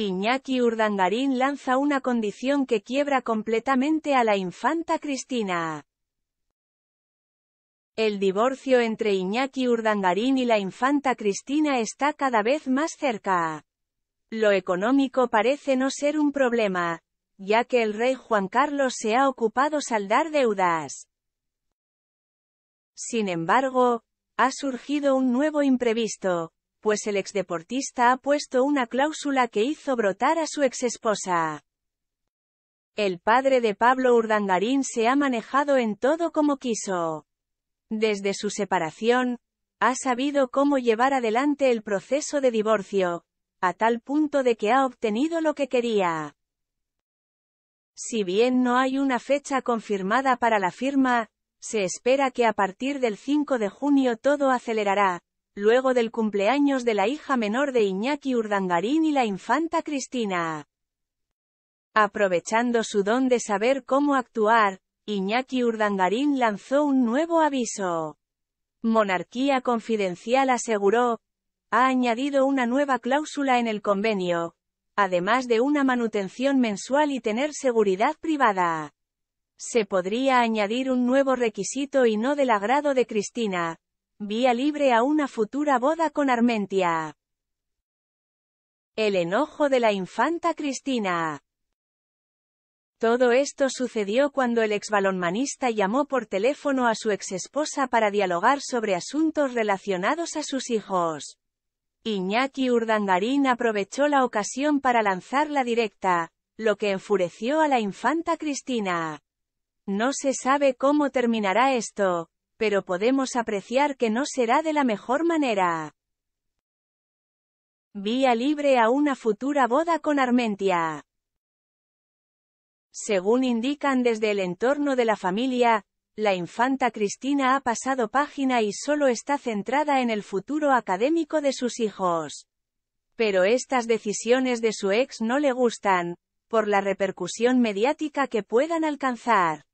Iñaki Urdangarín lanza una condición que quiebra completamente a la infanta Cristina. El divorcio entre Iñaki Urdangarín y la infanta Cristina está cada vez más cerca. Lo económico parece no ser un problema, ya que el rey Juan Carlos se ha ocupado saldar deudas. Sin embargo, ha surgido un nuevo imprevisto, pues el exdeportista ha puesto una cláusula que hizo brotar a su exesposa. El padre de Pablo Urdangarín se ha manejado en todo como quiso. Desde su separación, ha sabido cómo llevar adelante el proceso de divorcio, a tal punto de que ha obtenido lo que quería. Si bien no hay una fecha confirmada para la firma, se espera que a partir del 5 de junio todo acelerará, luego del cumpleaños de la hija menor de Iñaki Urdangarín y la infanta Cristina. Aprovechando su don de saber cómo actuar, Iñaki Urdangarín lanzó un nuevo aviso. Monarquía Confidencial aseguró, ha añadido una nueva cláusula en el convenio, además de una manutención mensual y tener seguridad privada. Se podría añadir un nuevo requisito y no del agrado de Cristina, Vía libre a una futura boda con Armentia. El enojo de la infanta Cristina. Todo esto sucedió cuando el exbalonmanista llamó por teléfono a su exesposa para dialogar sobre asuntos relacionados a sus hijos. Iñaki Urdangarín aprovechó la ocasión para lanzar la directa, lo que enfureció a la infanta Cristina. No se sabe cómo terminará esto, pero podemos apreciar que no será de la mejor manera. Vía libre a una futura boda con Armentia. Según indican desde el entorno de la familia, la infanta Cristina ha pasado página y solo está centrada en el futuro académico de sus hijos. Pero estas decisiones de su ex no le gustan, por la repercusión mediática que puedan alcanzar.